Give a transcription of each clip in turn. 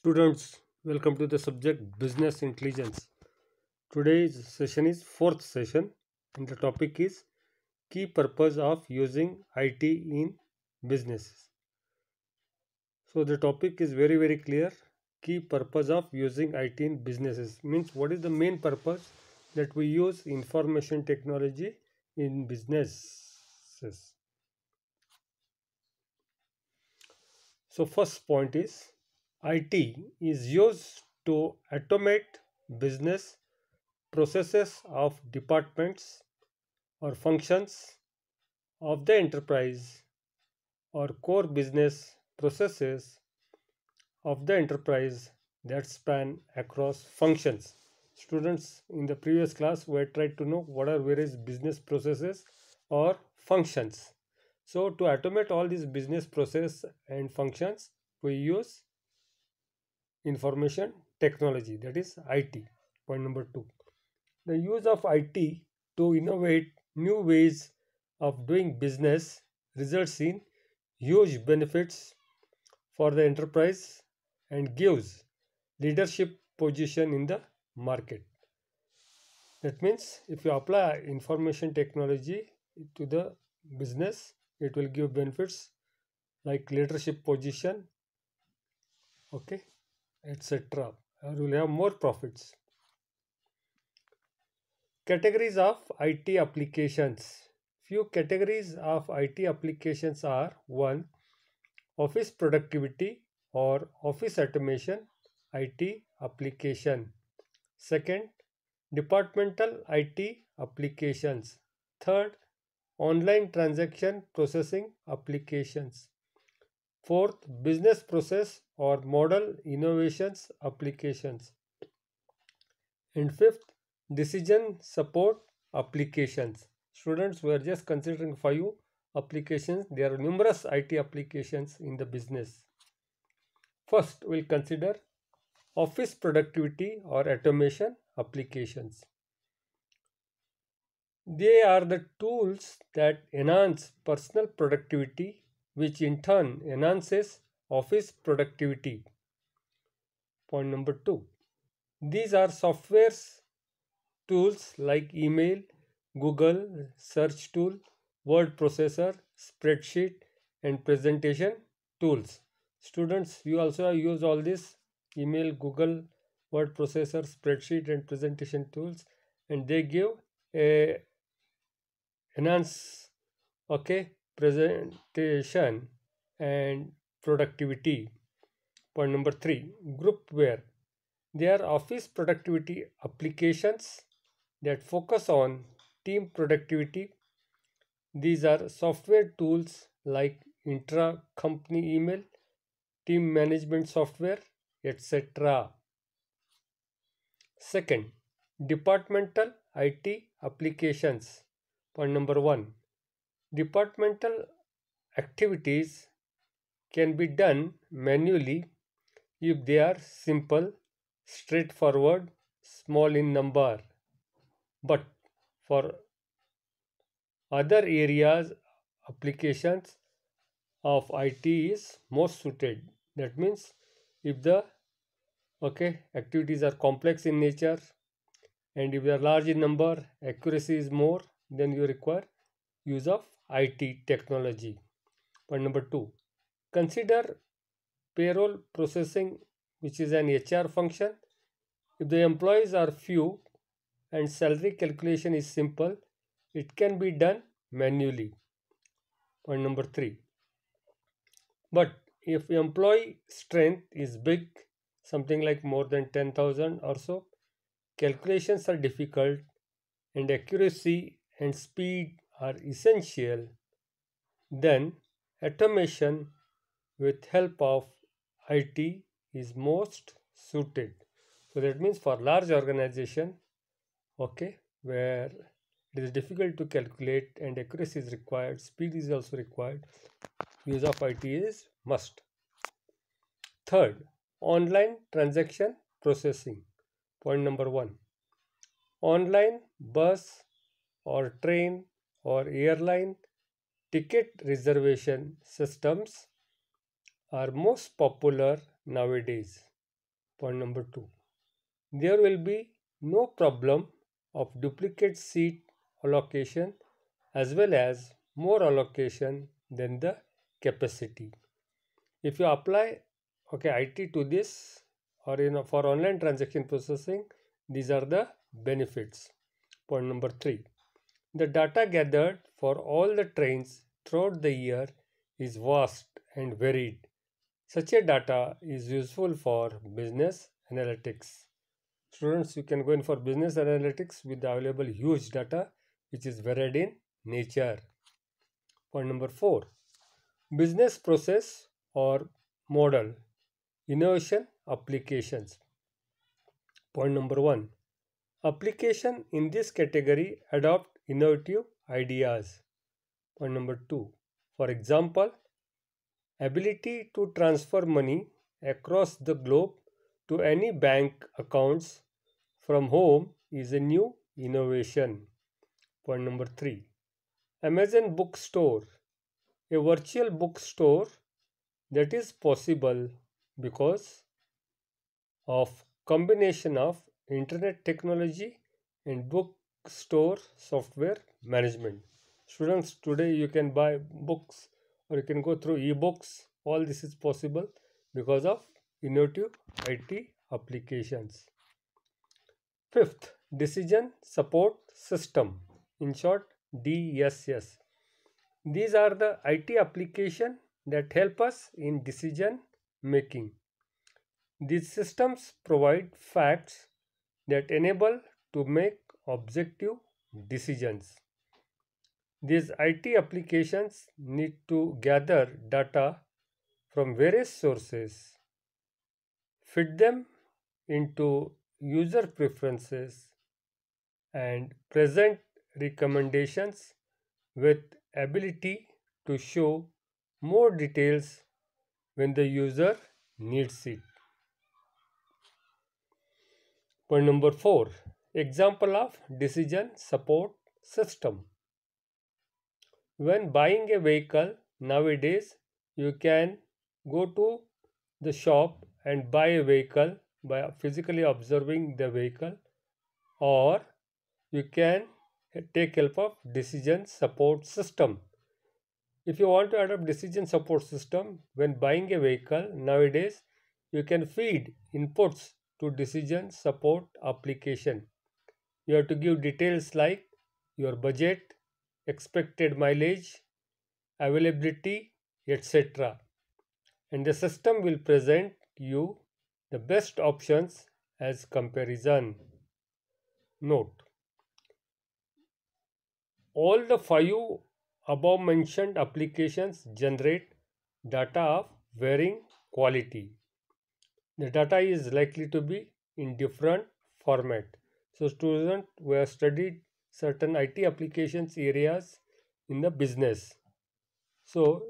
students welcome to the subject business intelligence today's session is fourth session and the topic is key purpose of using it in businesses so the topic is very very clear key purpose of using it in businesses means what is the main purpose that we use information technology in businesses so first point is IT is used to automate business processes of departments or functions of the enterprise or core business processes of the enterprise that span across functions. Students in the previous class were tried to know what are various business processes or functions. So to automate all these business process and functions, we use information technology that is IT point number 2 the use of IT to innovate new ways of doing business results in huge benefits for the enterprise and gives leadership position in the market that means if you apply information technology to the business it will give benefits like leadership position okay etc. Or you will have more profits. Categories of IT applications. Few categories of IT applications are 1. Office productivity or office automation IT application. Second, departmental IT applications. Third, online transaction processing applications. Fourth, business process or model innovations applications. And fifth, decision support applications. Students were just considering five applications. There are numerous IT applications in the business. First, we'll consider office productivity or automation applications. They are the tools that enhance personal productivity which in turn enhances office productivity. Point number two. These are softwares tools like email, Google, search tool, word processor, spreadsheet and presentation tools. Students, you also use all this email, Google, word processor, spreadsheet and presentation tools and they give a enhance okay presentation and productivity. Point number three, groupware. They are office productivity applications that focus on team productivity. These are software tools like intra-company email, team management software, etc. Second, departmental IT applications. Point number one, Departmental activities can be done manually if they are simple, straightforward, small in number. But for other areas, applications of IT is most suited. That means if the okay activities are complex in nature and if they are large in number, accuracy is more, then you require use of IT technology. Point number two, consider payroll processing, which is an HR function. If the employees are few and salary calculation is simple, it can be done manually. Point number three, but if employee strength is big, something like more than 10,000 or so, calculations are difficult and accuracy and speed are essential, then automation with help of IT is most suited. So that means for large organization, okay, where it is difficult to calculate and accuracy is required, speed is also required, use of IT is must. Third, online transaction processing. Point number one, online bus or train or airline ticket reservation systems are most popular nowadays. Point number two, there will be no problem of duplicate seat allocation as well as more allocation than the capacity. If you apply okay IT to this or you know for online transaction processing, these are the benefits. Point number three, the data gathered for all the trains throughout the year is vast and varied. Such a data is useful for business analytics. Students, you can go in for business analytics with the available huge data which is varied in nature. Point number four, business process or model, innovation applications. Point number one, application in this category adopt innovative ideas. Point number two, for example, ability to transfer money across the globe to any bank accounts from home is a new innovation. Point number three, Amazon bookstore, a virtual bookstore that is possible because of combination of internet technology and book Store software management students today you can buy books or you can go through ebooks all this is possible because of innovative IT applications fifth decision support system in short DSS these are the IT application that help us in decision making these systems provide facts that enable to make objective decisions. These IT applications need to gather data from various sources, fit them into user preferences and present recommendations with ability to show more details when the user needs it. Point number 4 Example of decision support system. When buying a vehicle nowadays, you can go to the shop and buy a vehicle by physically observing the vehicle or you can take help of decision support system. If you want to adopt decision support system when buying a vehicle nowadays, you can feed inputs to decision support application you have to give details like your budget, expected mileage, availability, etc. And the system will present you the best options as comparison. Note All the five above mentioned applications generate data of varying quality. The data is likely to be in different format. So students were studied certain IT applications areas in the business. So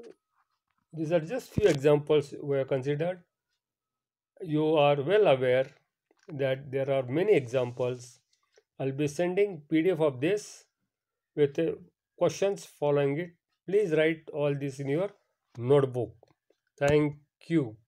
these are just few examples were considered. You are well aware that there are many examples. I'll be sending PDF of this with uh, questions following it. Please write all this in your notebook. Thank you.